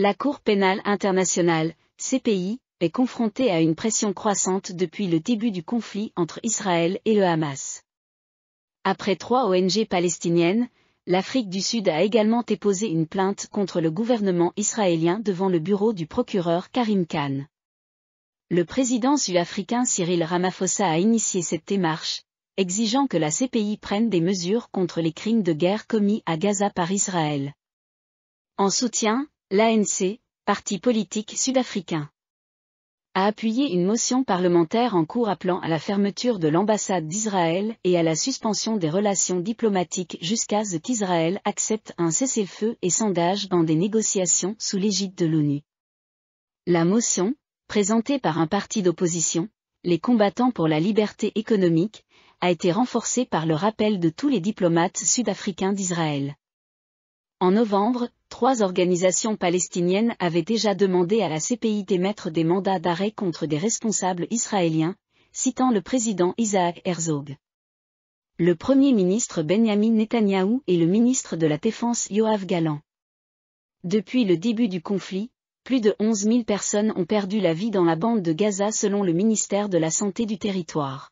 La Cour pénale internationale, CPI, est confrontée à une pression croissante depuis le début du conflit entre Israël et le Hamas. Après trois ONG palestiniennes, l'Afrique du Sud a également déposé une plainte contre le gouvernement israélien devant le bureau du procureur Karim Khan. Le président sud-africain Cyril Ramaphosa a initié cette démarche, exigeant que la CPI prenne des mesures contre les crimes de guerre commis à Gaza par Israël. En soutien, l'ANC, parti politique sud-africain, a appuyé une motion parlementaire en cours appelant à la fermeture de l'ambassade d'Israël et à la suspension des relations diplomatiques jusqu'à ce qu'Israël accepte un cessez-le-feu et s'engage dans des négociations sous l'égide de l'ONU. La motion, présentée par un parti d'opposition, les combattants pour la liberté économique, a été renforcée par le rappel de tous les diplomates sud-africains d'Israël. En novembre, trois organisations palestiniennes avaient déjà demandé à la CPI d'émettre des mandats d'arrêt contre des responsables israéliens, citant le président Isaac Herzog. Le Premier ministre Benjamin Netanyahou et le ministre de la Défense Yoav Galan. Depuis le début du conflit, plus de 11 000 personnes ont perdu la vie dans la bande de Gaza selon le ministère de la Santé du territoire.